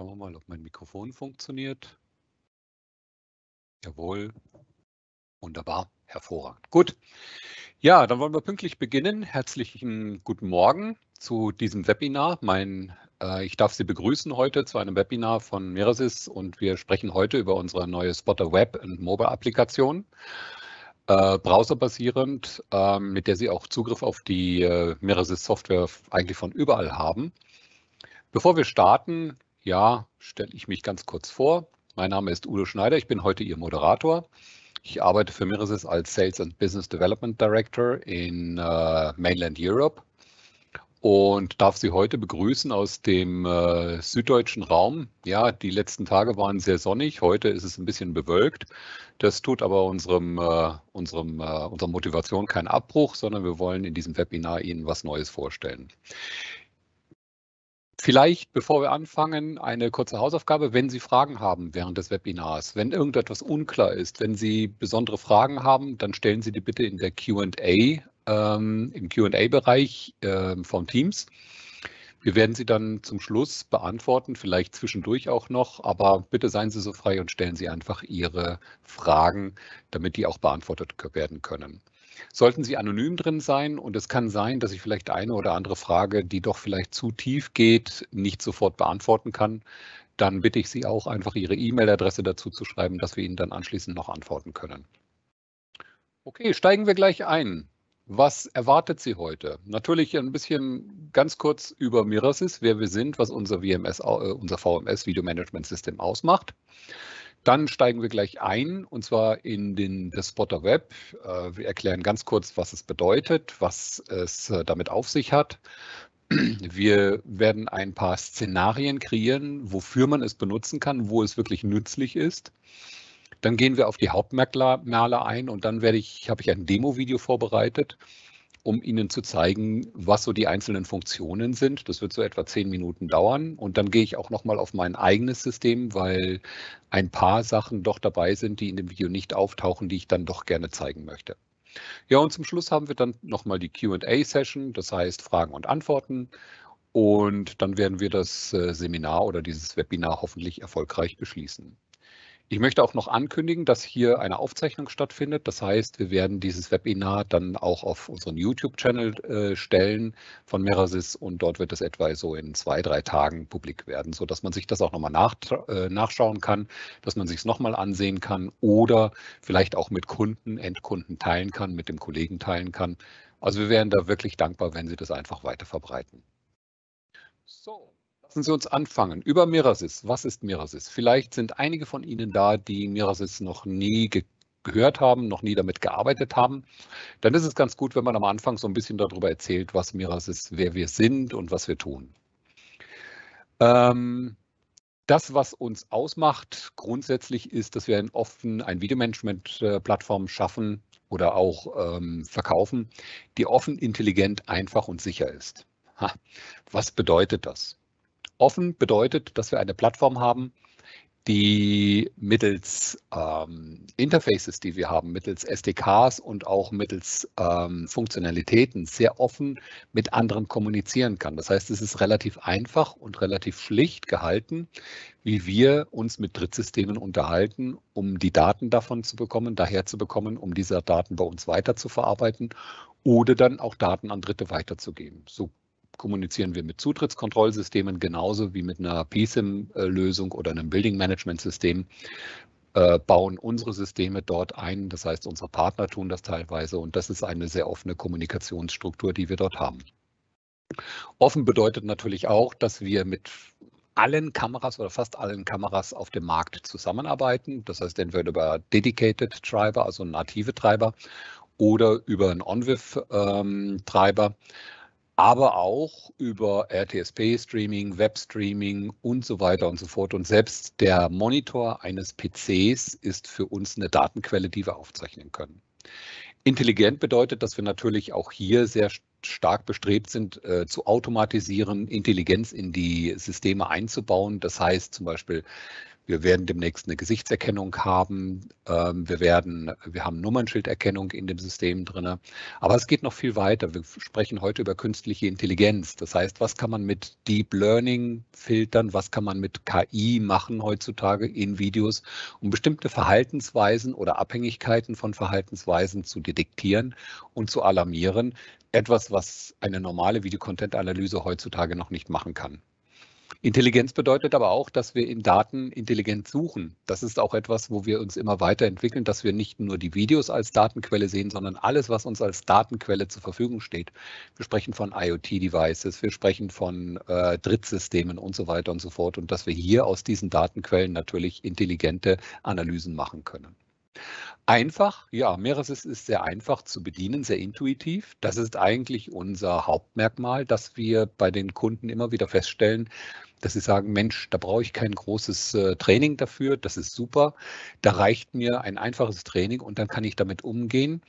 Schauen wir mal, ob mein Mikrofon funktioniert. Jawohl. Wunderbar, hervorragend. Gut. Ja, dann wollen wir pünktlich beginnen. Herzlichen guten Morgen zu diesem Webinar. Mein, äh, ich darf Sie begrüßen heute zu einem Webinar von Mirasis und wir sprechen heute über unsere neue Spotter Web und Mobile Applikation. Äh, browserbasierend, äh, mit der Sie auch Zugriff auf die äh, Mirasis Software eigentlich von überall haben. Bevor wir starten, ja, stelle ich mich ganz kurz vor. Mein Name ist Udo Schneider, ich bin heute Ihr Moderator. Ich arbeite für Mirisys als Sales and Business Development Director in äh, Mainland Europe und darf Sie heute begrüßen aus dem äh, süddeutschen Raum. Ja, die letzten Tage waren sehr sonnig, heute ist es ein bisschen bewölkt. Das tut aber unserem, äh, unserem, äh, unserer Motivation keinen Abbruch, sondern wir wollen in diesem Webinar Ihnen was Neues vorstellen. Vielleicht, bevor wir anfangen, eine kurze Hausaufgabe, wenn Sie Fragen haben während des Webinars, wenn irgendetwas unklar ist, wenn Sie besondere Fragen haben, dann stellen Sie die bitte in der Q&A, ähm, im Q&A-Bereich äh, von Teams. Wir werden sie dann zum Schluss beantworten, vielleicht zwischendurch auch noch, aber bitte seien Sie so frei und stellen Sie einfach Ihre Fragen, damit die auch beantwortet werden können sollten sie anonym drin sein. Und es kann sein, dass ich vielleicht eine oder andere Frage, die doch vielleicht zu tief geht, nicht sofort beantworten kann. Dann bitte ich Sie auch einfach Ihre E-Mail-Adresse dazu zu schreiben, dass wir Ihnen dann anschließend noch antworten können. Okay, steigen wir gleich ein. Was erwartet Sie heute? Natürlich ein bisschen ganz kurz über Mirasis, wer wir sind, was unser VMS, äh, unser VMS Video Management System ausmacht. Dann steigen wir gleich ein und zwar in den Despotter Web. Äh, wir erklären ganz kurz, was es bedeutet, was es äh, damit auf sich hat. Wir werden ein paar Szenarien kreieren, wofür man es benutzen kann, wo es wirklich nützlich ist. Dann gehen wir auf die Hauptmerkmale ein und dann werde ich, habe ich ein Demo-Video vorbereitet, um Ihnen zu zeigen, was so die einzelnen Funktionen sind. Das wird so etwa zehn Minuten dauern. Und dann gehe ich auch nochmal auf mein eigenes System, weil ein paar Sachen doch dabei sind, die in dem Video nicht auftauchen, die ich dann doch gerne zeigen möchte. Ja, und zum Schluss haben wir dann nochmal die QA-Session, das heißt Fragen und Antworten. Und dann werden wir das äh, Seminar oder dieses Webinar hoffentlich erfolgreich beschließen. Ich möchte auch noch ankündigen, dass hier eine Aufzeichnung stattfindet. Das heißt, wir werden dieses Webinar dann auch auf unseren YouTube-Channel äh, stellen von Merasys und dort wird es etwa so in zwei, drei Tagen publik werden, sodass man sich das auch nochmal nach, äh, nachschauen kann, dass man sich es nochmal ansehen kann oder vielleicht auch mit Kunden, Endkunden teilen kann, mit dem Kollegen teilen kann. Also wir wären da wirklich dankbar, wenn Sie das einfach weiter verbreiten. So. Lassen Sie uns anfangen. Über Mirasys. Was ist Mirasys? Vielleicht sind einige von Ihnen da, die Mirasys noch nie ge gehört haben, noch nie damit gearbeitet haben. Dann ist es ganz gut, wenn man am Anfang so ein bisschen darüber erzählt, was Mirasys, wer wir sind und was wir tun. Ähm, das, was uns ausmacht, grundsätzlich ist, dass wir ein offen, ein Videomanagement-Plattform schaffen oder auch ähm, verkaufen, die offen, intelligent, einfach und sicher ist. Ha, was bedeutet das? Offen bedeutet, dass wir eine Plattform haben, die mittels ähm, Interfaces, die wir haben, mittels SDKs und auch mittels ähm, Funktionalitäten sehr offen mit anderen kommunizieren kann. Das heißt, es ist relativ einfach und relativ schlicht gehalten, wie wir uns mit Drittsystemen unterhalten, um die Daten davon zu bekommen, daher zu bekommen, um diese Daten bei uns weiter zu verarbeiten oder dann auch Daten an Dritte weiterzugeben. So kommunizieren wir mit Zutrittskontrollsystemen genauso wie mit einer PSIM-Lösung oder einem Building-Management-System äh, bauen unsere Systeme dort ein. Das heißt, unsere Partner tun das teilweise und das ist eine sehr offene Kommunikationsstruktur, die wir dort haben. Offen bedeutet natürlich auch, dass wir mit allen Kameras oder fast allen Kameras auf dem Markt zusammenarbeiten. Das heißt entweder über Dedicated Treiber, also native Treiber, oder über einen OnVIF-Treiber. Ähm, aber auch über RTSP-Streaming, Web-Streaming und so weiter und so fort. Und selbst der Monitor eines PCs ist für uns eine Datenquelle, die wir aufzeichnen können. Intelligent bedeutet, dass wir natürlich auch hier sehr stark bestrebt sind, äh, zu automatisieren, Intelligenz in die Systeme einzubauen. Das heißt zum Beispiel, wir werden demnächst eine Gesichtserkennung haben. Ähm, wir werden, wir haben Nummernschilderkennung in dem System drin. Aber es geht noch viel weiter. Wir sprechen heute über künstliche Intelligenz. Das heißt, was kann man mit Deep Learning filtern? Was kann man mit KI machen heutzutage in Videos, um bestimmte Verhaltensweisen oder Abhängigkeiten von Verhaltensweisen zu detektieren und zu alarmieren? Etwas, was eine normale Videocontent-Analyse heutzutage noch nicht machen kann. Intelligenz bedeutet aber auch, dass wir in Daten intelligent suchen. Das ist auch etwas, wo wir uns immer weiterentwickeln, dass wir nicht nur die Videos als Datenquelle sehen, sondern alles, was uns als Datenquelle zur Verfügung steht. Wir sprechen von IoT-Devices, wir sprechen von äh, Drittsystemen und so weiter und so fort und dass wir hier aus diesen Datenquellen natürlich intelligente Analysen machen können. Einfach, ja, Meresis ist sehr einfach zu bedienen, sehr intuitiv. Das ist eigentlich unser Hauptmerkmal, dass wir bei den Kunden immer wieder feststellen, dass sie sagen, Mensch, da brauche ich kein großes äh, Training dafür, das ist super, da reicht mir ein einfaches Training und dann kann ich damit umgehen.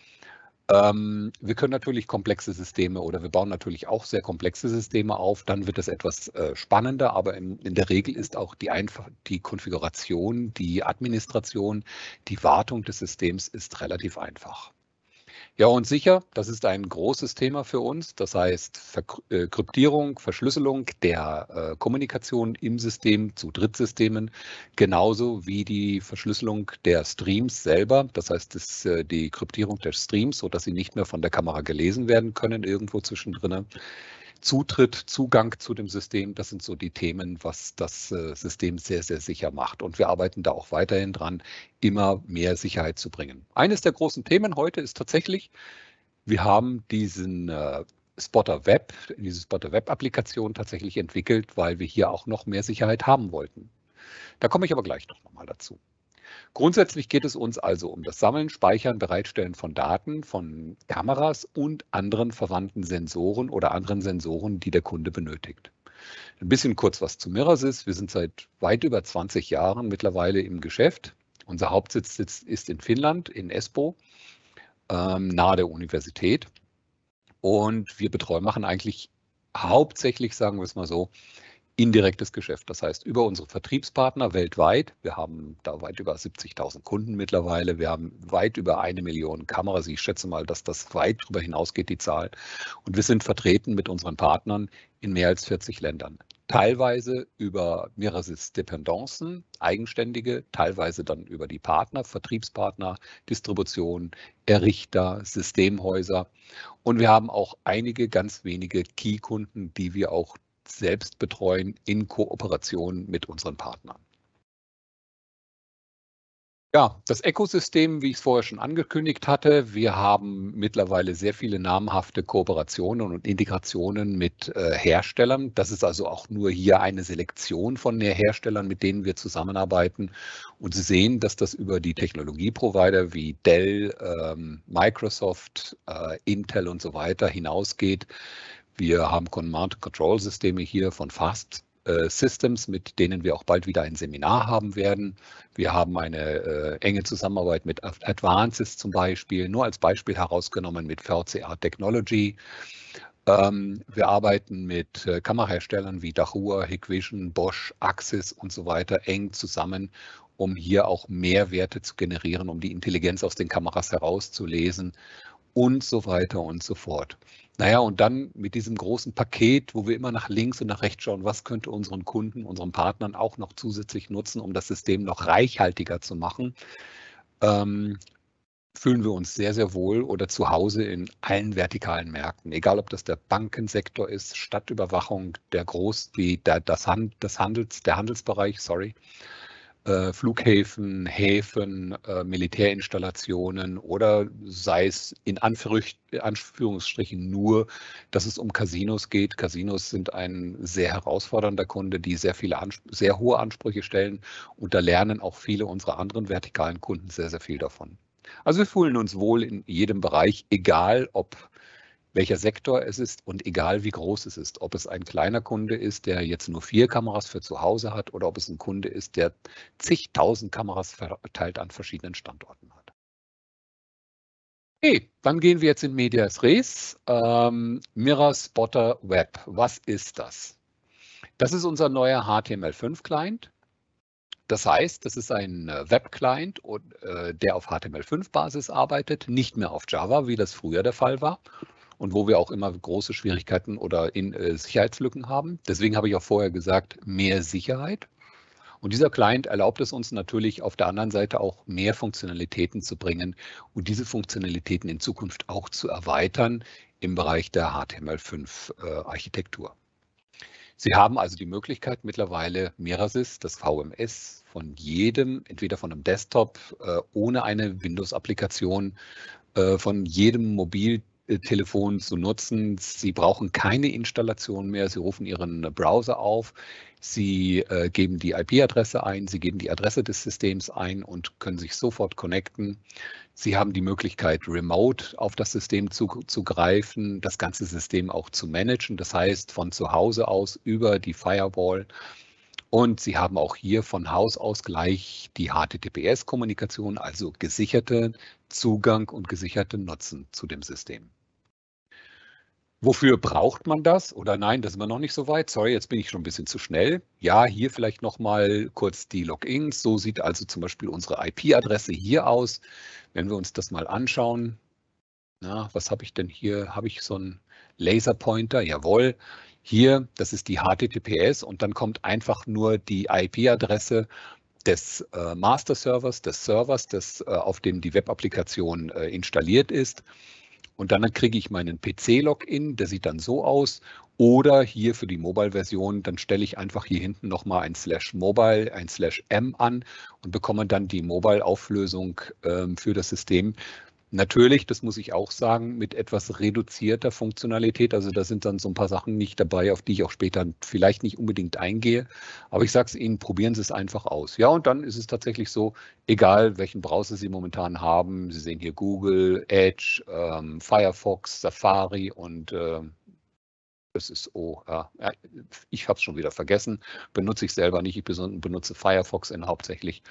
Ähm, wir können natürlich komplexe Systeme oder wir bauen natürlich auch sehr komplexe Systeme auf, dann wird das etwas äh, spannender, aber in, der Regel ist auch die, Einf die Konfiguration, die Administration, die Wartung des Systems ist relativ einfach. Ja, und sicher, das ist ein großes Thema für uns. Das heißt, äh, Kryptierung, Verschlüsselung der äh, Kommunikation im System zu Drittsystemen, genauso wie die Verschlüsselung der Streams selber. Das heißt, das, äh, die Kryptierung der Streams, sodass sie nicht mehr von der Kamera gelesen werden können, irgendwo zwischendrin. Zutritt, Zugang zu dem System, das sind so die Themen, was das äh, System sehr, sehr sicher macht. Und wir arbeiten da auch weiterhin dran, immer mehr Sicherheit zu bringen. Eines der großen Themen heute ist tatsächlich, wir haben diesen äh, Spotter Web, diese Spotter Web-Applikation tatsächlich entwickelt, weil wir hier auch noch mehr Sicherheit haben wollten. Da komme ich aber gleich noch mal dazu. Grundsätzlich geht es uns also um das Sammeln, Speichern, Bereitstellen von Daten, von Kameras und anderen verwandten Sensoren oder anderen Sensoren, die der Kunde benötigt. Ein bisschen kurz was zu Mirasys. Wir sind seit weit über 20 Jahren mittlerweile im Geschäft. Unser Hauptsitz ist in Finnland, in Espoo, ähm, nahe der Universität. Und wir betreuen, machen eigentlich hauptsächlich, sagen wir es mal so, indirektes Geschäft. Das heißt, über unsere Vertriebspartner weltweit, wir haben da weit über 70.000 Kunden mittlerweile, wir haben weit über eine Million Kameras. Ich schätze mal, dass das weit darüber hinausgeht, die Zahl. Und wir sind vertreten mit unseren Partnern in mehr als 40 Ländern. Teilweise über Mirasis Dependancen, eigenständige, teilweise dann über die Partner, Vertriebspartner, Distribution, Errichter, Systemhäuser. Und wir haben auch einige ganz wenige Key-Kunden, die wir auch selbst betreuen in Kooperation mit unseren Partnern. Ja, das Ökosystem, wie ich es vorher schon angekündigt hatte, wir haben mittlerweile sehr viele namhafte Kooperationen und Integrationen mit äh, Herstellern. Das ist also auch nur hier eine Selektion von Herstellern, mit denen wir zusammenarbeiten. Und Sie sehen, dass das über die Technologieprovider wie Dell, ähm, Microsoft, äh, Intel und so weiter hinausgeht. Wir haben Command-Control-Systeme hier von Fast äh, Systems, mit denen wir auch bald wieder ein Seminar haben werden. Wir haben eine äh, enge Zusammenarbeit mit Advances zum Beispiel, nur als Beispiel herausgenommen mit VCA Technology. Ähm, wir arbeiten mit äh, Kameraherstellern wie Dahua, Hikvision, Bosch, Axis und so weiter eng zusammen, um hier auch Mehrwerte zu generieren, um die Intelligenz aus den Kameras herauszulesen und so weiter und so fort. Naja, und dann mit diesem großen Paket, wo wir immer nach links und nach rechts schauen, was könnte unseren Kunden, unseren Partnern auch noch zusätzlich nutzen, um das System noch reichhaltiger zu machen, ähm, fühlen wir uns sehr, sehr wohl oder zu Hause in allen vertikalen Märkten. Egal, ob das der Bankensektor ist, Stadtüberwachung, der Groß, die, der, das, Hand, das Handels, der Handelsbereich, sorry, äh, Flughäfen, Häfen, äh, Militärinstallationen oder sei es in Anführungsstrichen nur, dass es um Casinos geht. Casinos sind ein sehr herausfordernder Kunde, die sehr viele sehr hohe Ansprüche stellen und da lernen auch viele unserer anderen vertikalen Kunden sehr sehr viel davon. Also wir fühlen uns wohl in jedem Bereich, egal ob welcher Sektor es ist und egal wie groß es ist. Ob es ein kleiner Kunde ist, der jetzt nur vier Kameras für zu Hause hat oder ob es ein Kunde ist, der zigtausend Kameras verteilt an verschiedenen Standorten hat. Okay, dann gehen wir jetzt in Medias Res. Ähm, Mirror Spotter Web, was ist das? Das ist unser neuer HTML5-Client. Das heißt, das ist ein äh, Web-Client, äh, der auf HTML5-Basis arbeitet, nicht mehr auf Java, wie das früher der Fall war, und wo wir auch immer große Schwierigkeiten oder in, äh, Sicherheitslücken haben. Deswegen habe ich auch vorher gesagt, mehr Sicherheit. Und dieser Client erlaubt es uns natürlich auf der anderen Seite auch mehr Funktionalitäten zu bringen und diese Funktionalitäten in Zukunft auch zu erweitern im Bereich der HTML5-Architektur. Äh, Sie haben also die Möglichkeit, mittlerweile Mirasys, das VMS, von jedem, entweder von einem Desktop äh, ohne eine Windows-Applikation, äh, von jedem Mobil Telefon zu nutzen. Sie brauchen keine Installation mehr. Sie rufen Ihren Browser auf, Sie äh, geben die IP-Adresse ein, Sie geben die Adresse des Systems ein und können sich sofort connecten. Sie haben die Möglichkeit, remote auf das System zuzugreifen, das ganze System auch zu managen, das heißt von zu Hause aus über die Firewall. Und Sie haben auch hier von Haus aus gleich die HTTPS-Kommunikation, also gesicherte Zugang und gesicherte Nutzen zu dem System. Wofür braucht man das? Oder nein, das sind wir noch nicht so weit. Sorry, jetzt bin ich schon ein bisschen zu schnell. Ja, hier vielleicht nochmal kurz die Logins. So sieht also zum Beispiel unsere IP-Adresse hier aus. Wenn wir uns das mal anschauen, na, was habe ich denn hier? Habe ich so einen Laserpointer? Jawohl. Hier, das ist die HTTPS und dann kommt einfach nur die IP-Adresse des äh, Master-Servers, des Servers, des, äh, auf dem die Web-Applikation äh, installiert ist. Und dann kriege ich meinen PC-Login, der sieht dann so aus. Oder hier für die Mobile-Version, dann stelle ich einfach hier hinten nochmal ein Slash Mobile, ein Slash M an und bekomme dann die Mobile-Auflösung äh, für das System, Natürlich, das muss ich auch sagen, mit etwas reduzierter Funktionalität. Also da sind dann so ein paar Sachen nicht dabei, auf die ich auch später vielleicht nicht unbedingt eingehe. Aber ich sage es Ihnen, probieren Sie es einfach aus. Ja, und dann ist es tatsächlich so, egal welchen Browser Sie momentan haben. Sie sehen hier Google, Edge, ähm, Firefox, Safari und äh, das ist Oh, äh, ich habe es schon wieder vergessen. Benutze ich selber nicht. Ich benutze Firefox in hauptsächlich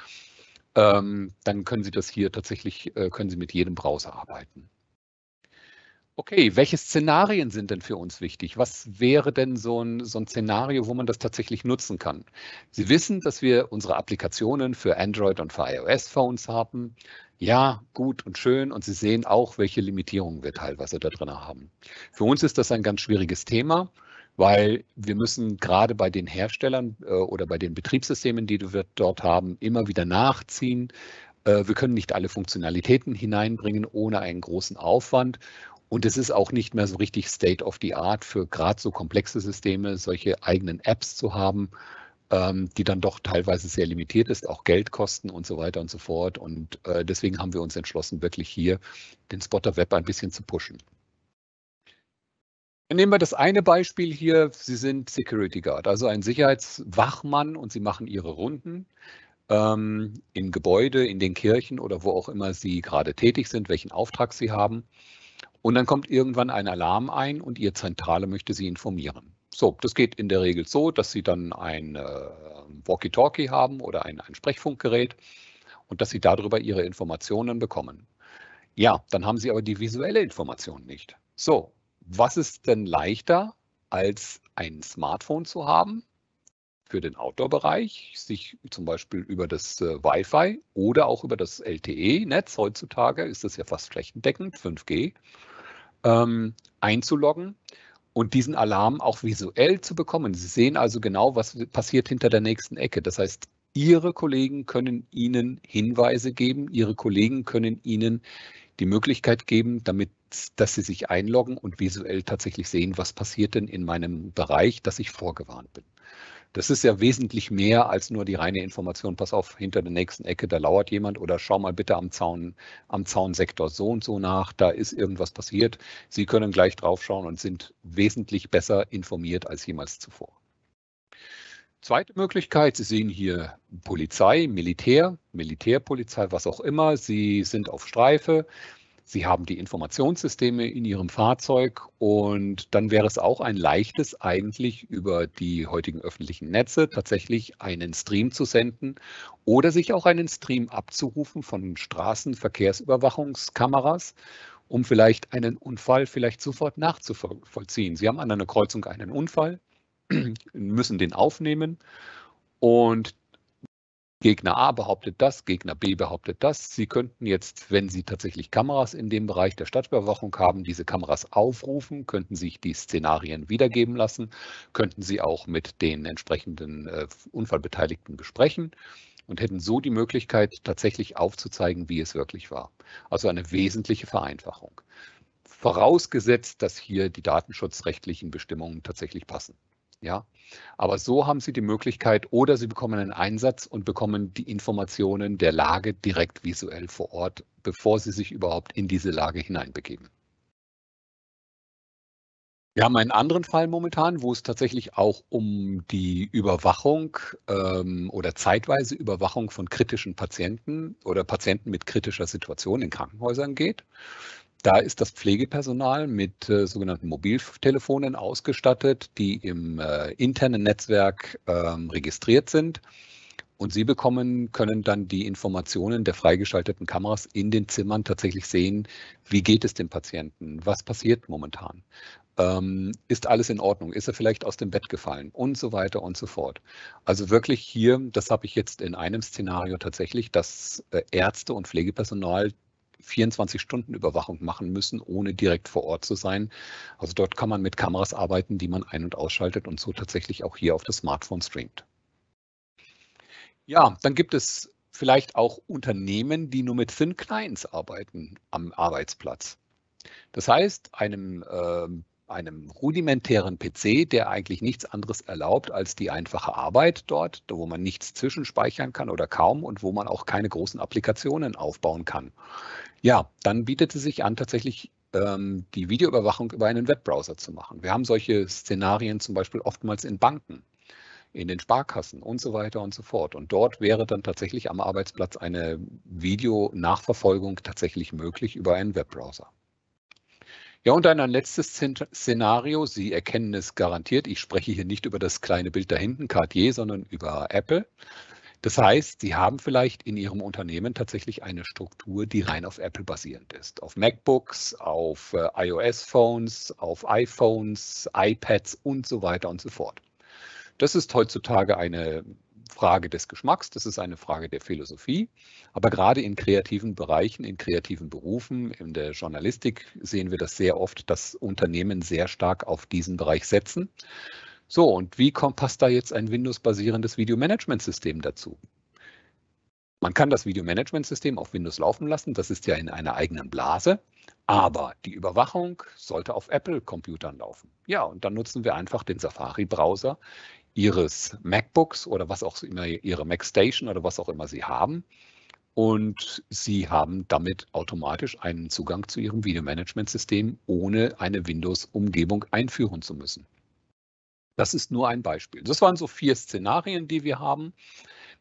ähm, dann können Sie das hier tatsächlich, äh, können Sie mit jedem Browser arbeiten. Okay, welche Szenarien sind denn für uns wichtig? Was wäre denn so ein, so ein Szenario, wo man das tatsächlich nutzen kann? Sie wissen, dass wir unsere Applikationen für Android und für iOS-Phones haben. Ja, gut und schön. Und Sie sehen auch, welche Limitierungen wir teilweise da drin haben. Für uns ist das ein ganz schwieriges Thema weil wir müssen gerade bei den Herstellern äh, oder bei den Betriebssystemen, die wir dort haben, immer wieder nachziehen. Äh, wir können nicht alle Funktionalitäten hineinbringen ohne einen großen Aufwand. Und es ist auch nicht mehr so richtig State of the Art für gerade so komplexe Systeme, solche eigenen Apps zu haben, ähm, die dann doch teilweise sehr limitiert ist, auch Geld kosten und so weiter und so fort. Und äh, deswegen haben wir uns entschlossen, wirklich hier den Spotter Web ein bisschen zu pushen. Nehmen wir das eine Beispiel hier. Sie sind Security Guard, also ein Sicherheitswachmann und Sie machen Ihre Runden ähm, im Gebäude, in den Kirchen oder wo auch immer Sie gerade tätig sind, welchen Auftrag Sie haben. Und dann kommt irgendwann ein Alarm ein und Ihr Zentrale möchte Sie informieren. So, das geht in der Regel so, dass Sie dann ein äh, Walkie-Talkie haben oder ein, ein Sprechfunkgerät und dass Sie darüber Ihre Informationen bekommen. Ja, dann haben Sie aber die visuelle Information nicht. So, was ist denn leichter, als ein Smartphone zu haben für den Outdoor-Bereich, sich zum Beispiel über das äh, Wi-Fi oder auch über das LTE-Netz, heutzutage ist das ja fast flächendeckend, 5G, ähm, einzuloggen und diesen Alarm auch visuell zu bekommen. Sie sehen also genau, was passiert hinter der nächsten Ecke. Das heißt, Ihre Kollegen können Ihnen Hinweise geben, Ihre Kollegen können Ihnen die Möglichkeit geben, damit, dass sie sich einloggen und visuell tatsächlich sehen, was passiert denn in meinem Bereich, dass ich vorgewarnt bin. Das ist ja wesentlich mehr als nur die reine Information, pass auf, hinter der nächsten Ecke, da lauert jemand oder schau mal bitte am Zaun, am Zaunsektor so und so nach, da ist irgendwas passiert. Sie können gleich draufschauen und sind wesentlich besser informiert als jemals zuvor. Zweite Möglichkeit, Sie sehen hier Polizei, Militär, Militärpolizei, was auch immer. Sie sind auf Streife, Sie haben die Informationssysteme in Ihrem Fahrzeug und dann wäre es auch ein leichtes, eigentlich über die heutigen öffentlichen Netze tatsächlich einen Stream zu senden oder sich auch einen Stream abzurufen von Straßenverkehrsüberwachungskameras um vielleicht einen Unfall vielleicht sofort nachzuvollziehen. Sie haben an einer Kreuzung einen Unfall, müssen den aufnehmen und Gegner A behauptet das, Gegner B behauptet das. Sie könnten jetzt, wenn Sie tatsächlich Kameras in dem Bereich der Stadtüberwachung haben, diese Kameras aufrufen, könnten sich die Szenarien wiedergeben lassen, könnten Sie auch mit den entsprechenden äh, Unfallbeteiligten besprechen und hätten so die Möglichkeit, tatsächlich aufzuzeigen, wie es wirklich war. Also eine wesentliche Vereinfachung. Vorausgesetzt, dass hier die datenschutzrechtlichen Bestimmungen tatsächlich passen. Ja? Aber so haben Sie die Möglichkeit oder Sie bekommen einen Einsatz und bekommen die Informationen der Lage direkt visuell vor Ort, bevor Sie sich überhaupt in diese Lage hineinbegeben. Wir haben einen anderen Fall momentan, wo es tatsächlich auch um die Überwachung ähm, oder zeitweise Überwachung von kritischen Patienten oder Patienten mit kritischer Situation in Krankenhäusern geht. Da ist das Pflegepersonal mit äh, sogenannten Mobiltelefonen ausgestattet, die im äh, internen Netzwerk äh, registriert sind. Und Sie bekommen, können dann die Informationen der freigeschalteten Kameras in den Zimmern tatsächlich sehen, wie geht es dem Patienten, was passiert momentan, ähm, ist alles in Ordnung, ist er vielleicht aus dem Bett gefallen und so weiter und so fort. Also wirklich hier, das habe ich jetzt in einem Szenario tatsächlich, dass äh, Ärzte und Pflegepersonal 24 Stunden Überwachung machen müssen, ohne direkt vor Ort zu sein. Also dort kann man mit Kameras arbeiten, die man ein- und ausschaltet und so tatsächlich auch hier auf das Smartphone streamt. Ja, dann gibt es vielleicht auch Unternehmen, die nur mit Thin Clients arbeiten am Arbeitsplatz. Das heißt, einem, äh, einem rudimentären PC, der eigentlich nichts anderes erlaubt als die einfache Arbeit dort, wo man nichts zwischenspeichern kann oder kaum und wo man auch keine großen Applikationen aufbauen kann. Ja, dann bietet es sich an, tatsächlich ähm, die Videoüberwachung über einen Webbrowser zu machen. Wir haben solche Szenarien zum Beispiel oftmals in Banken, in den Sparkassen und so weiter und so fort. Und dort wäre dann tatsächlich am Arbeitsplatz eine Videonachverfolgung tatsächlich möglich über einen Webbrowser. Ja, und dann ein letztes Szenario. Sie erkennen es garantiert. Ich spreche hier nicht über das kleine Bild da hinten, Cartier, sondern über Apple. Das heißt, Sie haben vielleicht in Ihrem Unternehmen tatsächlich eine Struktur, die rein auf Apple basierend ist. Auf MacBooks, auf äh, iOS-Phones, auf iPhones, iPads und so weiter und so fort. Das ist heutzutage eine Frage des Geschmacks, das ist eine Frage der Philosophie. Aber gerade in kreativen Bereichen, in kreativen Berufen, in der Journalistik sehen wir das sehr oft, dass Unternehmen sehr stark auf diesen Bereich setzen. So, und wie kommt, passt da jetzt ein Windows-basierendes Videomanagementsystem dazu? Man kann das Videomanagementsystem auf Windows laufen lassen, das ist ja in einer eigenen Blase, aber die Überwachung sollte auf Apple-Computern laufen. Ja, und dann nutzen wir einfach den Safari-Browser Ihres MacBooks oder was auch immer, Ihre mac oder was auch immer Sie haben. Und Sie haben damit automatisch einen Zugang zu Ihrem Videomanagementsystem, ohne eine Windows-Umgebung einführen zu müssen. Das ist nur ein Beispiel. Das waren so vier Szenarien, die wir haben,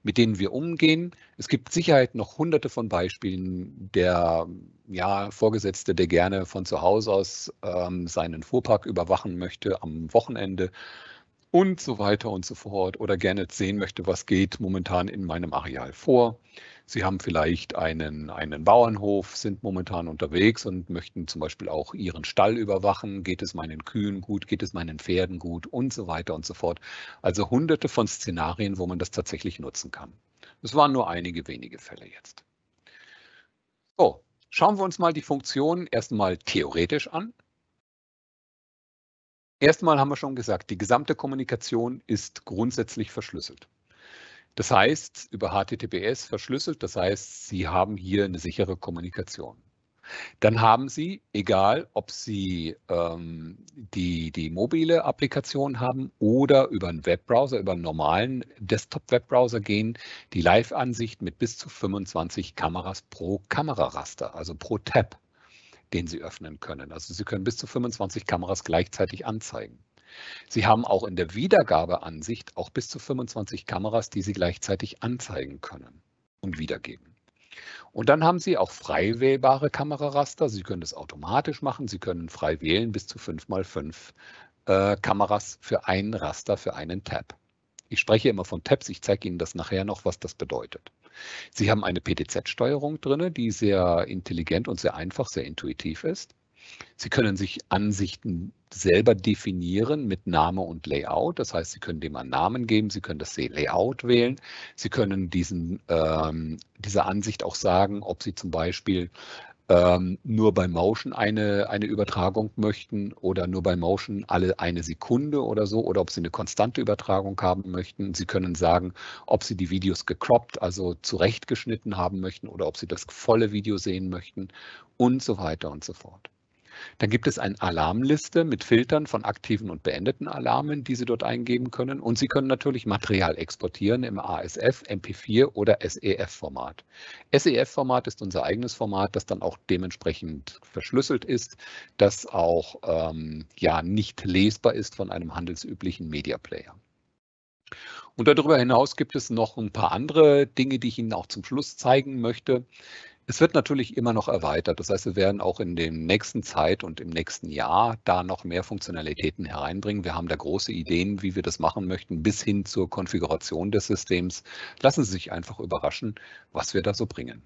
mit denen wir umgehen. Es gibt Sicherheit noch hunderte von Beispielen. Der ja, Vorgesetzte, der gerne von zu Hause aus ähm, seinen Fuhrpark überwachen möchte am Wochenende und so weiter und so fort oder gerne sehen möchte, was geht momentan in meinem Areal vor. Sie haben vielleicht einen, einen Bauernhof, sind momentan unterwegs und möchten zum Beispiel auch Ihren Stall überwachen. Geht es meinen Kühen gut? Geht es meinen Pferden gut? Und so weiter und so fort. Also hunderte von Szenarien, wo man das tatsächlich nutzen kann. Es waren nur einige wenige Fälle jetzt. So, schauen wir uns mal die Funktion erstmal theoretisch an. Erstmal haben wir schon gesagt, die gesamte Kommunikation ist grundsätzlich verschlüsselt. Das heißt, über HTTPS verschlüsselt, das heißt, Sie haben hier eine sichere Kommunikation. Dann haben Sie, egal ob Sie ähm, die, die mobile Applikation haben oder über einen Webbrowser, über einen normalen Desktop-Webbrowser gehen, die Live-Ansicht mit bis zu 25 Kameras pro Kameraraster, also pro Tab, den Sie öffnen können. Also Sie können bis zu 25 Kameras gleichzeitig anzeigen. Sie haben auch in der Wiedergabeansicht auch bis zu 25 Kameras, die Sie gleichzeitig anzeigen können und wiedergeben. Und dann haben Sie auch frei wählbare Kameraraster. Sie können das automatisch machen. Sie können frei wählen bis zu 5x5 äh, Kameras für einen Raster, für einen Tab. Ich spreche immer von Tabs. Ich zeige Ihnen das nachher noch, was das bedeutet. Sie haben eine PTZ-Steuerung drin, die sehr intelligent und sehr einfach, sehr intuitiv ist. Sie können sich Ansichten selber definieren mit Name und Layout. Das heißt, Sie können dem einen Namen geben, Sie können das Layout wählen. Sie können diesen, ähm, dieser Ansicht auch sagen, ob Sie zum Beispiel ähm, nur bei Motion eine, eine Übertragung möchten oder nur bei Motion alle eine Sekunde oder so oder ob Sie eine konstante Übertragung haben möchten. Sie können sagen, ob Sie die Videos gecropped, also zurechtgeschnitten haben möchten oder ob Sie das volle Video sehen möchten und so weiter und so fort. Dann gibt es eine Alarmliste mit Filtern von aktiven und beendeten Alarmen, die Sie dort eingeben können. Und Sie können natürlich Material exportieren im ASF, MP4 oder SEF-Format. SEF-Format ist unser eigenes Format, das dann auch dementsprechend verschlüsselt ist, das auch ähm, ja nicht lesbar ist von einem handelsüblichen Media Player. Und darüber hinaus gibt es noch ein paar andere Dinge, die ich Ihnen auch zum Schluss zeigen möchte. Es wird natürlich immer noch erweitert. Das heißt, wir werden auch in der nächsten Zeit und im nächsten Jahr da noch mehr Funktionalitäten hereinbringen. Wir haben da große Ideen, wie wir das machen möchten, bis hin zur Konfiguration des Systems. Lassen Sie sich einfach überraschen, was wir da so bringen.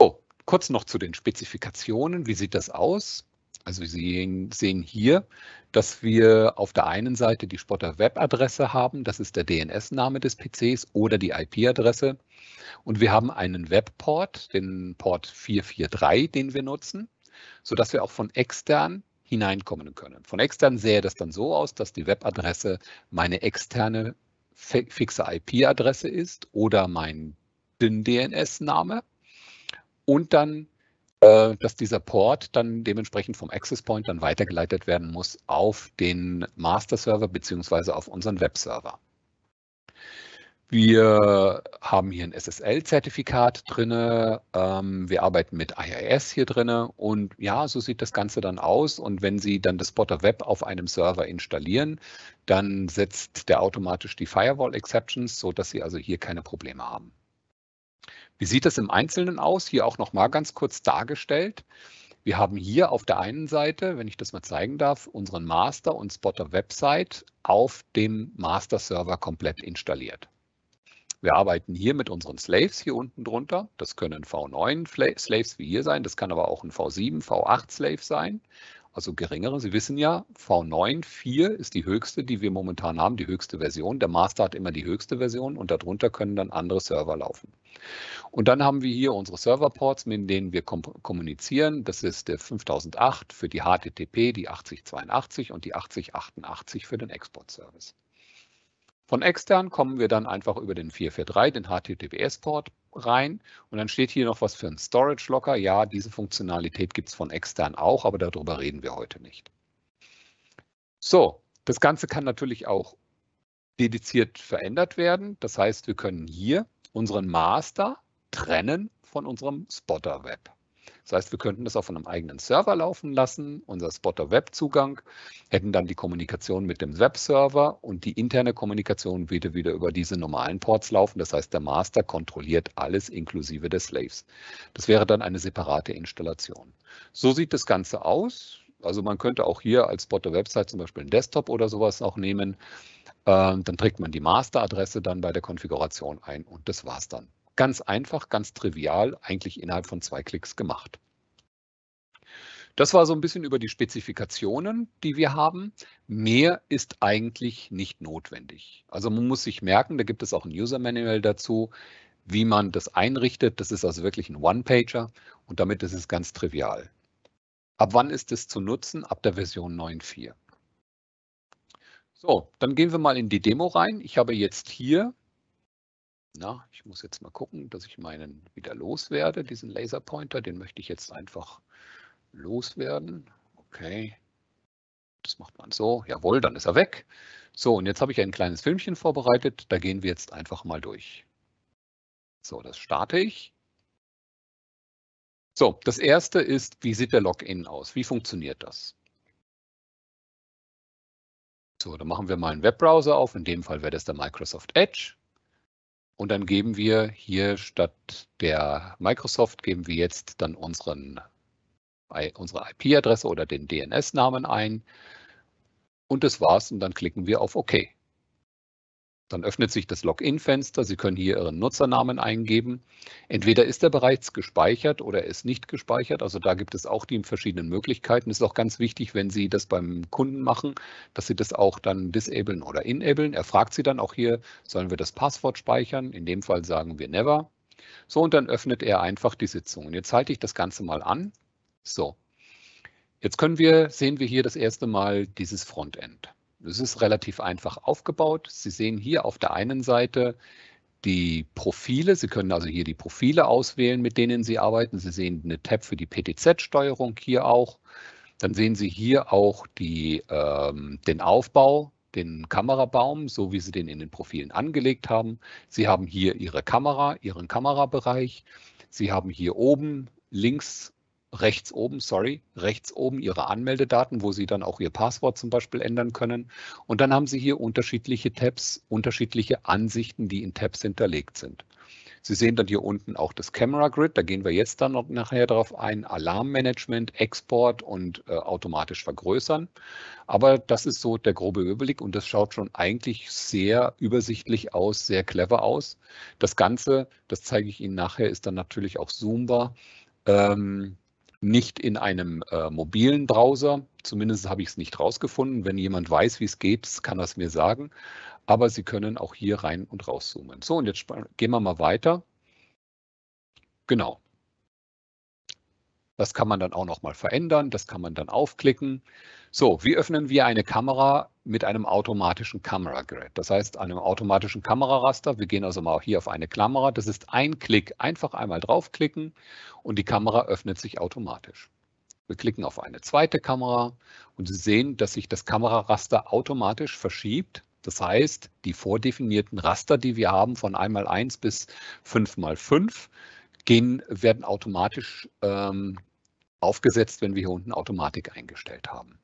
So, kurz noch zu den Spezifikationen. Wie sieht das aus? Also Sie sehen hier, dass wir auf der einen Seite die Spotter Web-Adresse haben, das ist der DNS-Name des PCs oder die IP-Adresse. Und wir haben einen Webport, den Port 443, den wir nutzen, sodass wir auch von extern hineinkommen können. Von extern sähe das dann so aus, dass die Webadresse meine externe fixe IP-Adresse ist oder mein DNS-Name und dann, äh, dass dieser Port dann dementsprechend vom Access Point dann weitergeleitet werden muss auf den Master Server bzw. auf unseren Webserver. Wir haben hier ein SSL-Zertifikat drin, ähm, wir arbeiten mit IIS hier drin und ja, so sieht das Ganze dann aus. Und wenn Sie dann das Spotter Web auf einem Server installieren, dann setzt der automatisch die Firewall-Exceptions, sodass Sie also hier keine Probleme haben. Wie sieht das im Einzelnen aus? Hier auch nochmal ganz kurz dargestellt. Wir haben hier auf der einen Seite, wenn ich das mal zeigen darf, unseren Master und Spotter Website auf dem Master Server komplett installiert. Wir arbeiten hier mit unseren Slaves hier unten drunter. Das können V9-Slaves wie hier sein, das kann aber auch ein V7, V8-Slave sein, also geringere. Sie wissen ja, v 9 4 ist die höchste, die wir momentan haben, die höchste Version. Der Master hat immer die höchste Version und darunter können dann andere Server laufen. Und dann haben wir hier unsere Serverports, mit denen wir kommunizieren. Das ist der 5008 für die HTTP, die 8082 und die 8088 für den Export-Service. Von extern kommen wir dann einfach über den 443, den HTTPS-Port rein und dann steht hier noch was für einen Storage Locker. Ja, diese Funktionalität gibt es von extern auch, aber darüber reden wir heute nicht. So, das Ganze kann natürlich auch dediziert verändert werden. Das heißt, wir können hier unseren Master trennen von unserem Spotter Web. Das heißt, wir könnten das auf einem eigenen Server laufen lassen, unser Spotter Web-Zugang, hätten dann die Kommunikation mit dem Web-Server und die interne Kommunikation würde wieder über diese normalen Ports laufen. Das heißt, der Master kontrolliert alles inklusive des Slaves. Das wäre dann eine separate Installation. So sieht das Ganze aus. Also man könnte auch hier als Spotter Website zum Beispiel einen Desktop oder sowas auch nehmen. Ähm, dann trägt man die Master-Adresse dann bei der Konfiguration ein und das war's dann. Ganz einfach, ganz trivial, eigentlich innerhalb von zwei Klicks gemacht. Das war so ein bisschen über die Spezifikationen, die wir haben. Mehr ist eigentlich nicht notwendig. Also man muss sich merken, da gibt es auch ein User Manual dazu, wie man das einrichtet. Das ist also wirklich ein One-Pager und damit ist es ganz trivial. Ab wann ist es zu nutzen? Ab der Version 9.4. So, dann gehen wir mal in die Demo rein. Ich habe jetzt hier na, ich muss jetzt mal gucken, dass ich meinen wieder loswerde, diesen Laserpointer. Den möchte ich jetzt einfach loswerden. Okay, das macht man so. Jawohl, dann ist er weg. So, und jetzt habe ich ein kleines Filmchen vorbereitet. Da gehen wir jetzt einfach mal durch. So, das starte ich. So, das erste ist, wie sieht der Login aus? Wie funktioniert das? So, dann machen wir mal einen Webbrowser auf. In dem Fall wäre das der Microsoft Edge. Und dann geben wir hier statt der Microsoft, geben wir jetzt dann unseren, unsere IP-Adresse oder den DNS-Namen ein. Und das war's und dann klicken wir auf OK. Dann öffnet sich das Login-Fenster. Sie können hier Ihren Nutzernamen eingeben. Entweder ist er bereits gespeichert oder er ist nicht gespeichert. Also da gibt es auch die verschiedenen Möglichkeiten. Es ist auch ganz wichtig, wenn Sie das beim Kunden machen, dass Sie das auch dann disablen oder enablen. Er fragt Sie dann auch hier, sollen wir das Passwort speichern? In dem Fall sagen wir never. So, und dann öffnet er einfach die Sitzung. Und jetzt halte ich das Ganze mal an. So, jetzt können wir, sehen wir hier das erste Mal dieses Frontend. Es ist relativ einfach aufgebaut. Sie sehen hier auf der einen Seite die Profile. Sie können also hier die Profile auswählen, mit denen Sie arbeiten. Sie sehen eine Tab für die PTZ-Steuerung hier auch. Dann sehen Sie hier auch die, ähm, den Aufbau, den Kamerabaum, so wie Sie den in den Profilen angelegt haben. Sie haben hier Ihre Kamera, Ihren Kamerabereich. Sie haben hier oben links rechts oben, sorry, rechts oben Ihre Anmeldedaten, wo Sie dann auch Ihr Passwort zum Beispiel ändern können. Und dann haben Sie hier unterschiedliche Tabs, unterschiedliche Ansichten, die in Tabs hinterlegt sind. Sie sehen dann hier unten auch das Camera Grid, da gehen wir jetzt dann noch nachher drauf ein, Alarmmanagement, Export und äh, automatisch vergrößern. Aber das ist so der grobe Überblick und das schaut schon eigentlich sehr übersichtlich aus, sehr clever aus. Das Ganze, das zeige ich Ihnen nachher, ist dann natürlich auch zoombar. Ähm, nicht in einem äh, mobilen Browser. Zumindest habe ich es nicht rausgefunden. Wenn jemand weiß, wie es geht, kann er es mir sagen. Aber Sie können auch hier rein und rauszoomen. So, und jetzt gehen wir mal weiter. Genau. Das kann man dann auch noch mal verändern. Das kann man dann aufklicken. So, wie öffnen wir eine Kamera mit einem automatischen Camera Grid. Das heißt, einem automatischen Kameraraster. Wir gehen also mal hier auf eine Kamera. Das ist ein Klick. Einfach einmal draufklicken und die Kamera öffnet sich automatisch. Wir klicken auf eine zweite Kamera und Sie sehen, dass sich das Kameraraster automatisch verschiebt. Das heißt, die vordefinierten Raster, die wir haben von 1x1 bis 5x5, gehen, werden automatisch ähm, aufgesetzt, wenn wir hier unten Automatik eingestellt haben.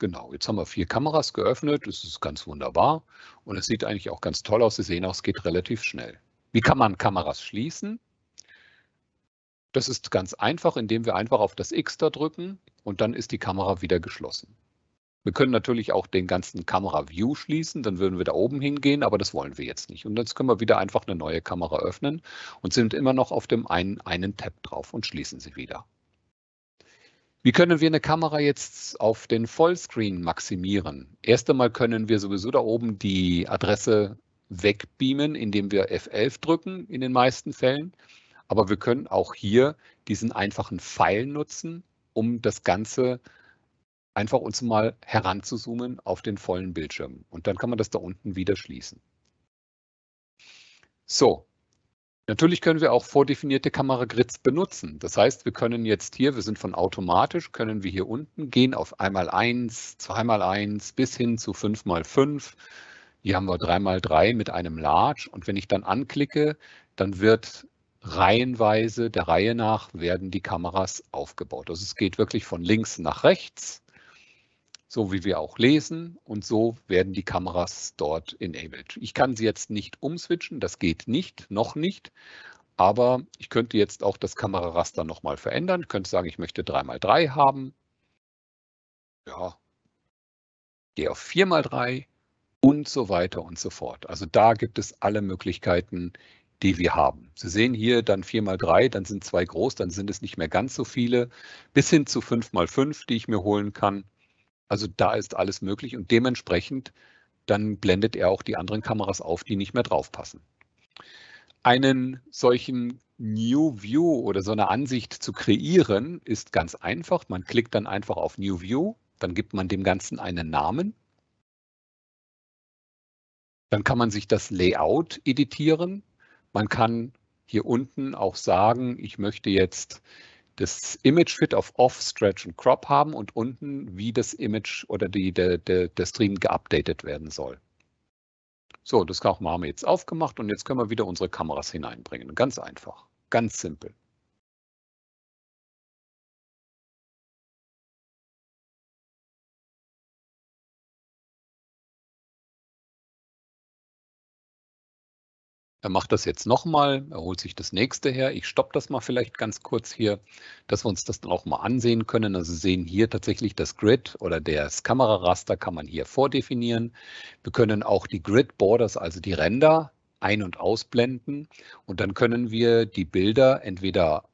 Genau, jetzt haben wir vier Kameras geöffnet. Das ist ganz wunderbar. Und es sieht eigentlich auch ganz toll aus. Sie sehen auch, es geht relativ schnell. Wie kann man Kameras schließen? Das ist ganz einfach, indem wir einfach auf das X da drücken und dann ist die Kamera wieder geschlossen. Wir können natürlich auch den ganzen Kamera-View schließen, dann würden wir da oben hingehen, aber das wollen wir jetzt nicht. Und jetzt können wir wieder einfach eine neue Kamera öffnen und sind immer noch auf dem einen, einen Tab drauf und schließen sie wieder. Wie können wir eine Kamera jetzt auf den Vollscreen maximieren? Erst einmal können wir sowieso da oben die Adresse wegbeamen, indem wir F11 drücken in den meisten Fällen. Aber wir können auch hier diesen einfachen Pfeil nutzen, um das Ganze einfach uns mal heranzuzoomen auf den vollen Bildschirm. Und dann kann man das da unten wieder schließen. So, Natürlich können wir auch vordefinierte Kameragrids benutzen. Das heißt, wir können jetzt hier, wir sind von automatisch, können wir hier unten gehen auf einmal 1, zweimal 1 bis hin zu 5 mal 5. Hier haben wir 3 mal 3 mit einem Large und wenn ich dann anklicke, dann wird reihenweise, der Reihe nach, werden die Kameras aufgebaut. Also es geht wirklich von links nach rechts so wie wir auch lesen und so werden die Kameras dort enabled. Ich kann sie jetzt nicht umswitchen, das geht nicht, noch nicht, aber ich könnte jetzt auch das Kameraraster nochmal verändern, ich könnte sagen, ich möchte 3x3 haben. Ja, gehe auf 4x3 und so weiter und so fort. Also da gibt es alle Möglichkeiten, die wir haben. Sie sehen hier dann 4x3, dann sind zwei groß, dann sind es nicht mehr ganz so viele, bis hin zu 5x5, die ich mir holen kann. Also da ist alles möglich und dementsprechend dann blendet er auch die anderen Kameras auf, die nicht mehr draufpassen. Einen solchen New View oder so eine Ansicht zu kreieren, ist ganz einfach. Man klickt dann einfach auf New View, dann gibt man dem Ganzen einen Namen. Dann kann man sich das Layout editieren. Man kann hier unten auch sagen, ich möchte jetzt das Image-Fit auf Off, Stretch und Crop haben und unten, wie das Image oder die, der, der, der Stream geupdatet werden soll. So, das haben wir jetzt aufgemacht und jetzt können wir wieder unsere Kameras hineinbringen. Ganz einfach, ganz simpel. er macht das jetzt nochmal, er holt sich das nächste her. Ich stoppe das mal vielleicht ganz kurz hier, dass wir uns das dann auch mal ansehen können. Also sehen hier tatsächlich das Grid oder das Kameraraster kann man hier vordefinieren. Wir können auch die Grid Borders, also die Ränder, ein- und ausblenden. Und dann können wir die Bilder entweder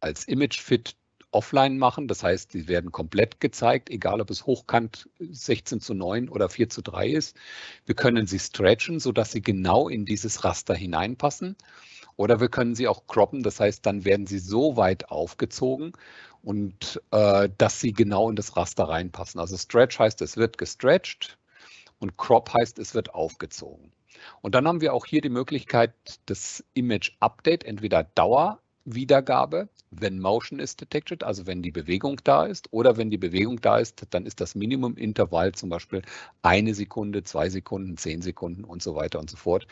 als Image-Fit offline machen. Das heißt, die werden komplett gezeigt, egal ob es hochkant 16 zu 9 oder 4 zu 3 ist. Wir können sie stretchen, sodass sie genau in dieses Raster hineinpassen. Oder wir können sie auch croppen, das heißt, dann werden sie so weit aufgezogen und äh, dass sie genau in das Raster reinpassen. Also Stretch heißt, es wird gestretched und Crop heißt, es wird aufgezogen. Und dann haben wir auch hier die Möglichkeit, das Image Update entweder Dauer Wiedergabe, wenn Motion ist detected, also wenn die Bewegung da ist, oder wenn die Bewegung da ist, dann ist das Minimum-Intervall zum Beispiel eine Sekunde, zwei Sekunden, zehn Sekunden und so weiter und so fort.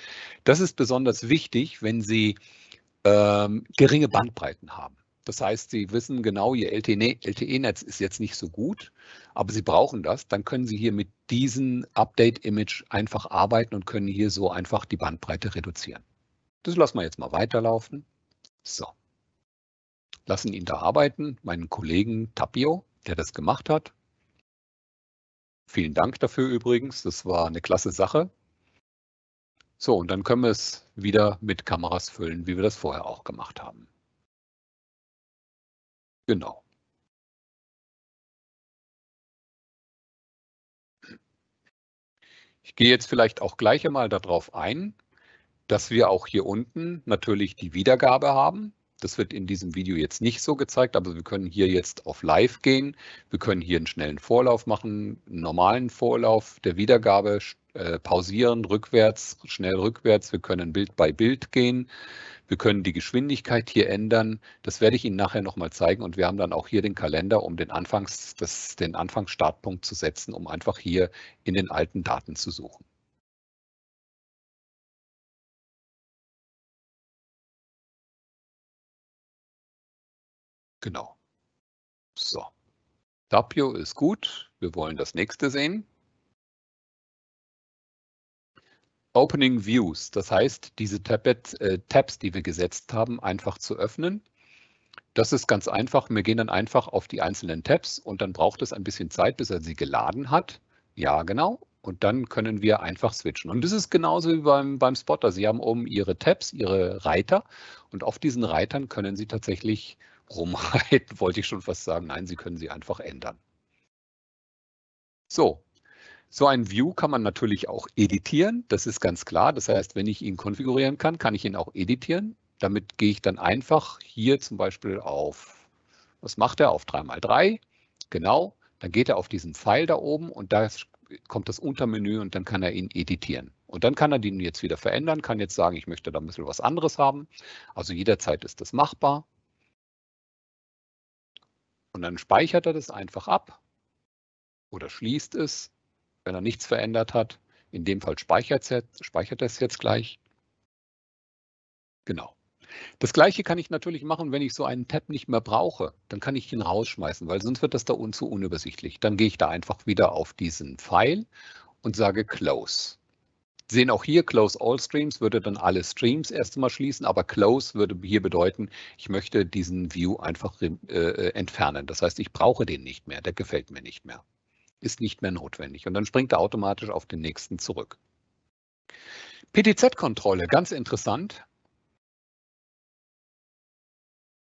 Das ist besonders wichtig, wenn Sie ähm, geringe Bandbreiten haben. Das heißt, Sie wissen genau, Ihr LTE-Netz e, ist jetzt nicht so gut, aber Sie brauchen das. Dann können Sie hier mit diesem Update-Image einfach arbeiten und können hier so einfach die Bandbreite reduzieren. Das lassen wir jetzt mal weiterlaufen. So lassen ihn da arbeiten, meinen Kollegen Tapio, der das gemacht hat. Vielen Dank dafür übrigens, das war eine klasse Sache. So, und dann können wir es wieder mit Kameras füllen, wie wir das vorher auch gemacht haben. Genau. Ich gehe jetzt vielleicht auch gleich einmal darauf ein, dass wir auch hier unten natürlich die Wiedergabe haben. Das wird in diesem Video jetzt nicht so gezeigt, aber wir können hier jetzt auf Live gehen. Wir können hier einen schnellen Vorlauf machen, einen normalen Vorlauf der Wiedergabe äh, pausieren, rückwärts, schnell rückwärts. Wir können Bild bei Bild gehen. Wir können die Geschwindigkeit hier ändern. Das werde ich Ihnen nachher nochmal zeigen. Und wir haben dann auch hier den Kalender, um den, Anfangs, das, den Anfangsstartpunkt zu setzen, um einfach hier in den alten Daten zu suchen. Genau. So. Dapio ist gut. Wir wollen das nächste sehen. Opening Views, das heißt, diese Tablet, äh, Tabs, die wir gesetzt haben, einfach zu öffnen. Das ist ganz einfach. Wir gehen dann einfach auf die einzelnen Tabs und dann braucht es ein bisschen Zeit, bis er sie geladen hat. Ja, genau. Und dann können wir einfach switchen. Und das ist genauso wie beim, beim Spotter. Sie haben oben Ihre Tabs, Ihre Reiter und auf diesen Reitern können Sie tatsächlich Rumreiten wollte ich schon fast sagen. Nein, Sie können sie einfach ändern. So, so ein View kann man natürlich auch editieren, das ist ganz klar. Das heißt, wenn ich ihn konfigurieren kann, kann ich ihn auch editieren. Damit gehe ich dann einfach hier zum Beispiel auf, was macht er, auf 3x3, genau. Dann geht er auf diesen Pfeil da oben und da kommt das Untermenü und dann kann er ihn editieren. Und dann kann er den jetzt wieder verändern, kann jetzt sagen, ich möchte da ein bisschen was anderes haben. Also jederzeit ist das machbar. Und dann speichert er das einfach ab oder schließt es, wenn er nichts verändert hat. In dem Fall speichert er, speichert er es jetzt gleich. Genau. Das gleiche kann ich natürlich machen, wenn ich so einen Tab nicht mehr brauche. Dann kann ich ihn rausschmeißen, weil sonst wird das da un zu unübersichtlich. Dann gehe ich da einfach wieder auf diesen Pfeil und sage Close sehen auch hier, Close All Streams würde dann alle Streams erst einmal schließen, aber Close würde hier bedeuten, ich möchte diesen View einfach äh, äh, entfernen. Das heißt, ich brauche den nicht mehr, der gefällt mir nicht mehr, ist nicht mehr notwendig. Und dann springt er automatisch auf den nächsten zurück. PTZ-Kontrolle, ganz interessant.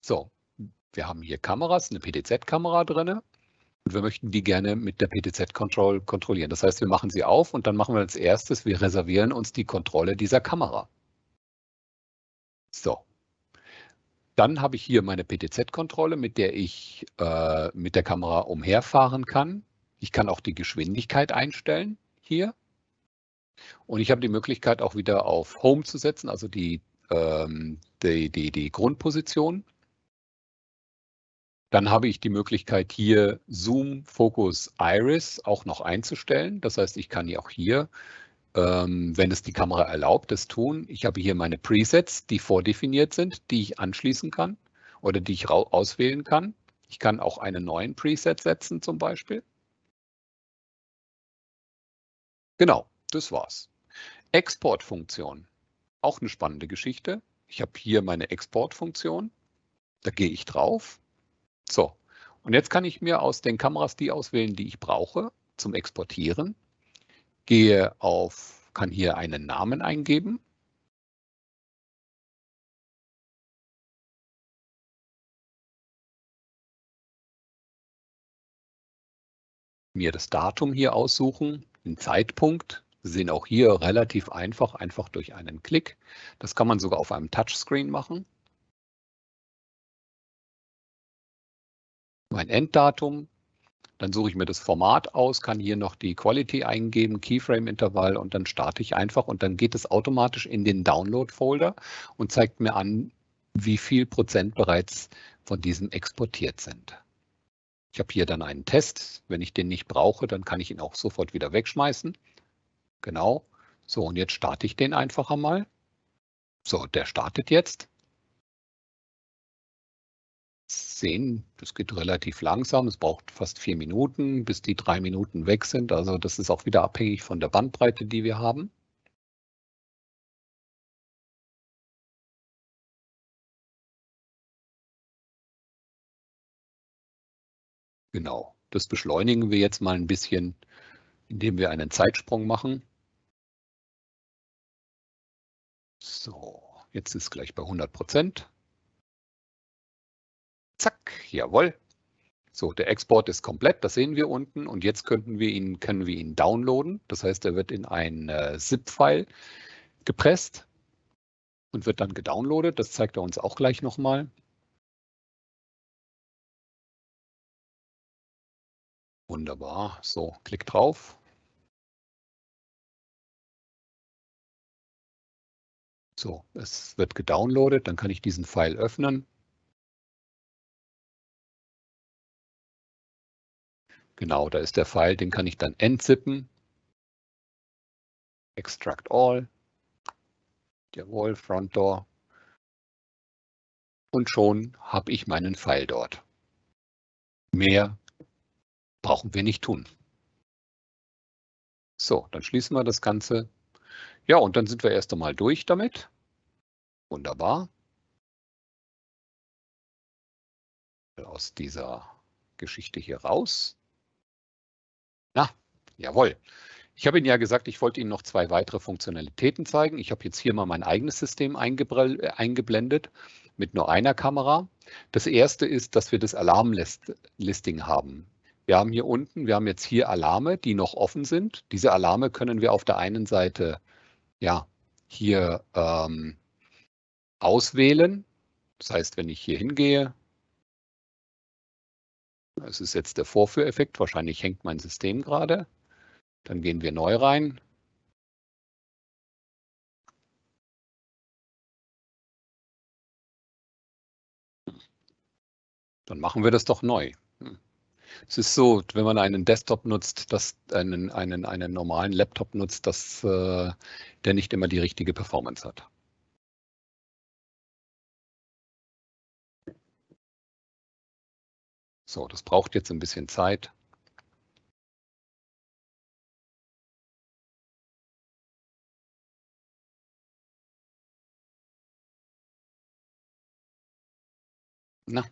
So, wir haben hier Kameras, eine PTZ-Kamera drin. Und wir möchten die gerne mit der PTZ Control kontrollieren. Das heißt, wir machen sie auf und dann machen wir als erstes, wir reservieren uns die Kontrolle dieser Kamera. So. Dann habe ich hier meine PTZ-Kontrolle, mit der ich äh, mit der Kamera umherfahren kann. Ich kann auch die Geschwindigkeit einstellen hier. Und ich habe die Möglichkeit auch wieder auf Home zu setzen, also die, ähm, die, die, die Grundposition dann habe ich die Möglichkeit hier Zoom, Focus, Iris auch noch einzustellen. Das heißt, ich kann hier auch hier, ähm, wenn es die Kamera erlaubt, das tun. Ich habe hier meine Presets, die vordefiniert sind, die ich anschließen kann oder die ich auswählen kann. Ich kann auch einen neuen Preset setzen zum Beispiel. Genau, das war's. Exportfunktion, auch eine spannende Geschichte. Ich habe hier meine Exportfunktion. Da gehe ich drauf so, und jetzt kann ich mir aus den Kameras die auswählen, die ich brauche zum Exportieren. Gehe auf, kann hier einen Namen eingeben. Mir das Datum hier aussuchen, den Zeitpunkt, Sie sehen auch hier relativ einfach, einfach durch einen Klick. Das kann man sogar auf einem Touchscreen machen. mein Enddatum. Dann suche ich mir das Format aus, kann hier noch die Quality eingeben, Keyframe-Intervall und dann starte ich einfach und dann geht es automatisch in den Download-Folder und zeigt mir an, wie viel Prozent bereits von diesem exportiert sind. Ich habe hier dann einen Test. Wenn ich den nicht brauche, dann kann ich ihn auch sofort wieder wegschmeißen. Genau. So, und jetzt starte ich den einfach einmal. So, der startet jetzt sehen, das geht relativ langsam. Es braucht fast vier Minuten, bis die drei Minuten weg sind. Also das ist auch wieder abhängig von der Bandbreite, die wir haben. Genau, das beschleunigen wir jetzt mal ein bisschen, indem wir einen Zeitsprung machen. So, jetzt ist gleich bei 100 Prozent. Zack, jawohl. So, der Export ist komplett, das sehen wir unten. Und jetzt könnten wir ihn, können wir ihn downloaden. Das heißt, er wird in ein äh, ZIP-File gepresst und wird dann gedownloadet. Das zeigt er uns auch gleich nochmal. Wunderbar. So, klick drauf. So, es wird gedownloadet, dann kann ich diesen File öffnen. Genau, da ist der Pfeil, den kann ich dann entzippen. Extract all. Jawohl, Front Door. Und schon habe ich meinen Pfeil dort. Mehr brauchen wir nicht tun. So, dann schließen wir das Ganze. Ja, und dann sind wir erst einmal durch damit. Wunderbar. Aus dieser Geschichte hier raus. Na, jawohl. Ich habe Ihnen ja gesagt, ich wollte Ihnen noch zwei weitere Funktionalitäten zeigen. Ich habe jetzt hier mal mein eigenes System äh, eingeblendet mit nur einer Kamera. Das erste ist, dass wir das Alarmlisting haben. Wir haben hier unten, wir haben jetzt hier Alarme, die noch offen sind. Diese Alarme können wir auf der einen Seite ja hier ähm, auswählen. Das heißt, wenn ich hier hingehe, es ist jetzt der Vorführeffekt. Wahrscheinlich hängt mein System gerade. Dann gehen wir neu rein. Dann machen wir das doch neu. Hm. Es ist so, wenn man einen Desktop nutzt, dass einen, einen, einen normalen Laptop nutzt, dass äh, der nicht immer die richtige Performance hat. So, das braucht jetzt ein bisschen Zeit. Na,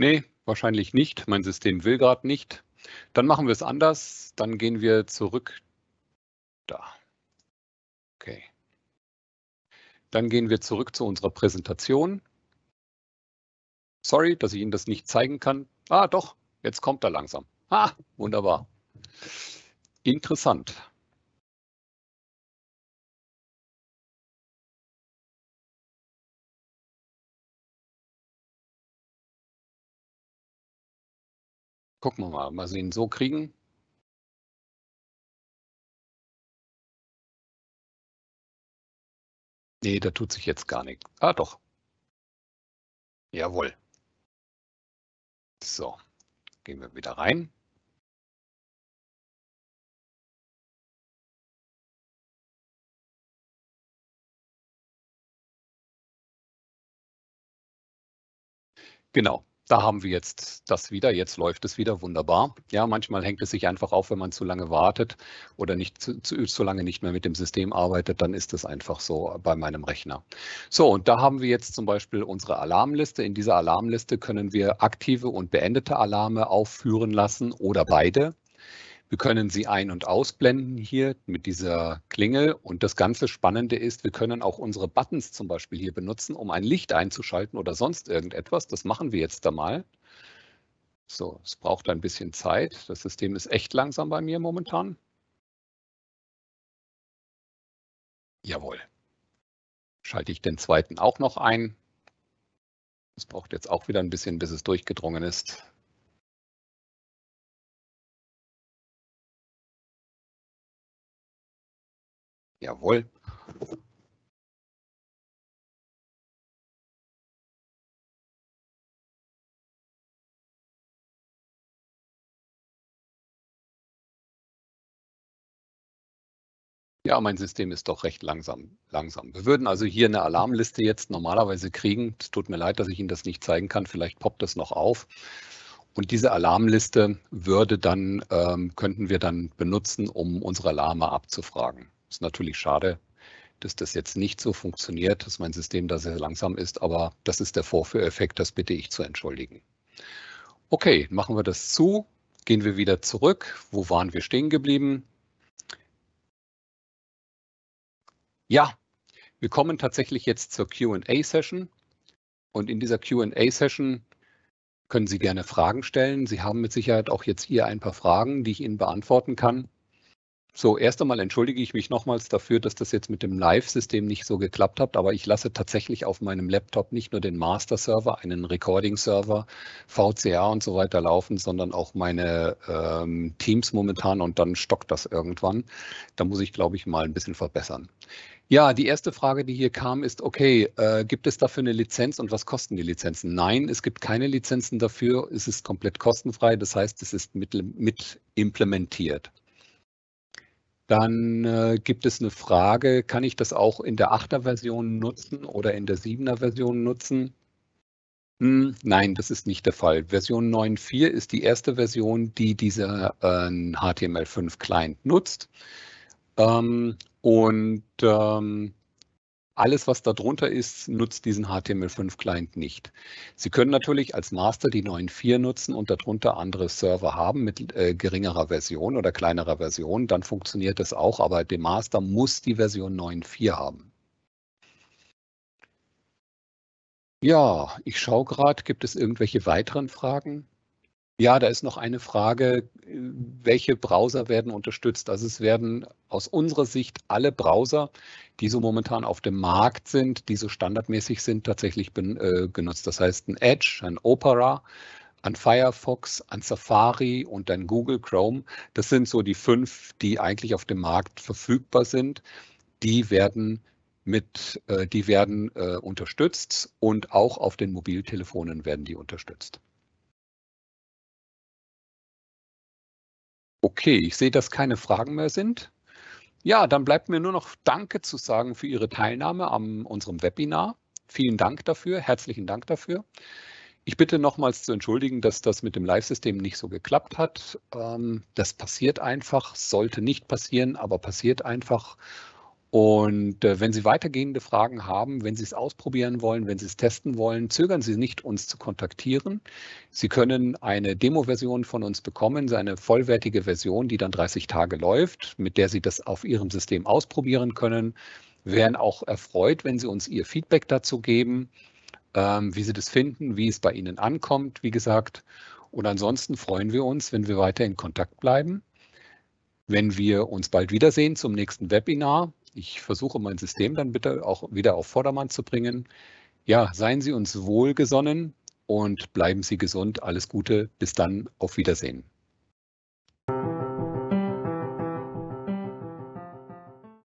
Nee, wahrscheinlich nicht. Mein System will gerade nicht. Dann machen wir es anders. Dann gehen wir zurück. Da. Okay. Dann gehen wir zurück zu unserer Präsentation. Sorry, dass ich Ihnen das nicht zeigen kann. Ah, doch, jetzt kommt er langsam. Ah, wunderbar. Interessant. Gucken wir mal, mal sehen, so kriegen. Nee, da tut sich jetzt gar nichts. Ah, doch. Jawohl. So, gehen wir wieder rein. Genau, da haben wir jetzt das wieder, jetzt läuft es wieder wunderbar. Ja, manchmal hängt es sich einfach auf, wenn man zu lange wartet oder nicht zu, zu, zu lange nicht mehr mit dem System arbeitet, dann ist es einfach so bei meinem Rechner. So, und da haben wir jetzt zum Beispiel unsere Alarmliste. In dieser Alarmliste können wir aktive und beendete Alarme aufführen lassen oder beide. Wir können sie ein- und ausblenden hier mit dieser Klingel. Und das ganze Spannende ist, wir können auch unsere Buttons zum Beispiel hier benutzen, um ein Licht einzuschalten oder sonst irgendetwas. Das machen wir jetzt da mal. So, es braucht ein bisschen Zeit. Das System ist echt langsam bei mir momentan. Jawohl. Schalte ich den zweiten auch noch ein. Es braucht jetzt auch wieder ein bisschen, bis es durchgedrungen ist. Jawohl. Ja, mein System ist doch recht langsam. langsam. Wir würden also hier eine Alarmliste jetzt normalerweise kriegen. Es tut mir leid, dass ich Ihnen das nicht zeigen kann. Vielleicht poppt das noch auf. Und diese Alarmliste würde dann, ähm, könnten wir dann benutzen, um unsere Alarme abzufragen. Ist natürlich schade, dass das jetzt nicht so funktioniert, dass mein System da sehr langsam ist, aber das ist der Vorführeffekt, das bitte ich zu entschuldigen. Okay, machen wir das zu, gehen wir wieder zurück. Wo waren wir stehen geblieben? Ja, wir kommen tatsächlich jetzt zur Q&A-Session und in dieser Q&A-Session können Sie gerne Fragen stellen. Sie haben mit Sicherheit auch jetzt hier ein paar Fragen, die ich Ihnen beantworten kann. So, erst einmal entschuldige ich mich nochmals dafür, dass das jetzt mit dem Live-System nicht so geklappt hat, aber ich lasse tatsächlich auf meinem Laptop nicht nur den Master-Server, einen Recording-Server, VCA und so weiter laufen, sondern auch meine ähm, Teams momentan und dann stockt das irgendwann. Da muss ich, glaube ich, mal ein bisschen verbessern. Ja, die erste Frage, die hier kam, ist, okay, äh, gibt es dafür eine Lizenz und was kosten die Lizenzen? Nein, es gibt keine Lizenzen dafür, es ist komplett kostenfrei, das heißt, es ist mit, mit implementiert. Dann äh, gibt es eine Frage, kann ich das auch in der 8er Version nutzen oder in der 7er Version nutzen? Hm, nein, das ist nicht der Fall. Version 9.4 ist die erste Version, die dieser äh, HTML5-Client nutzt. Ähm, und ähm, alles, was darunter ist, nutzt diesen HTML5-Client nicht. Sie können natürlich als Master die 9.4 nutzen und darunter andere Server haben mit äh, geringerer Version oder kleinerer Version. Dann funktioniert das auch, aber der Master muss die Version 9.4 haben. Ja, ich schaue gerade, gibt es irgendwelche weiteren Fragen? Ja, da ist noch eine Frage, äh, welche Browser werden unterstützt? Also es werden aus unserer Sicht alle Browser, die so momentan auf dem Markt sind, die so standardmäßig sind, tatsächlich ben, äh, genutzt. Das heißt ein Edge, ein Opera, ein Firefox, ein Safari und ein Google Chrome. Das sind so die fünf, die eigentlich auf dem Markt verfügbar sind. Die werden mit, äh, die werden äh, unterstützt und auch auf den Mobiltelefonen werden die unterstützt. Okay, ich sehe, dass keine Fragen mehr sind. Ja, dann bleibt mir nur noch Danke zu sagen für Ihre Teilnahme an unserem Webinar. Vielen Dank dafür, herzlichen Dank dafür. Ich bitte nochmals zu entschuldigen, dass das mit dem Live-System nicht so geklappt hat. Ähm, das passiert einfach, sollte nicht passieren, aber passiert einfach. Und äh, wenn Sie weitergehende Fragen haben, wenn Sie es ausprobieren wollen, wenn Sie es testen wollen, zögern Sie nicht, uns zu kontaktieren. Sie können eine Demo-Version von uns bekommen, eine vollwertige Version, die dann 30 Tage läuft, mit der Sie das auf Ihrem System ausprobieren können. Wir wären auch erfreut, wenn Sie uns Ihr Feedback dazu geben, ähm, wie Sie das finden, wie es bei Ihnen ankommt, wie gesagt. Und ansonsten freuen wir uns, wenn wir weiter in Kontakt bleiben. Wenn wir uns bald wiedersehen zum nächsten Webinar, ich versuche mein System dann bitte auch wieder auf Vordermann zu bringen. Ja, seien Sie uns wohlgesonnen und bleiben Sie gesund. Alles Gute. Bis dann. Auf Wiedersehen.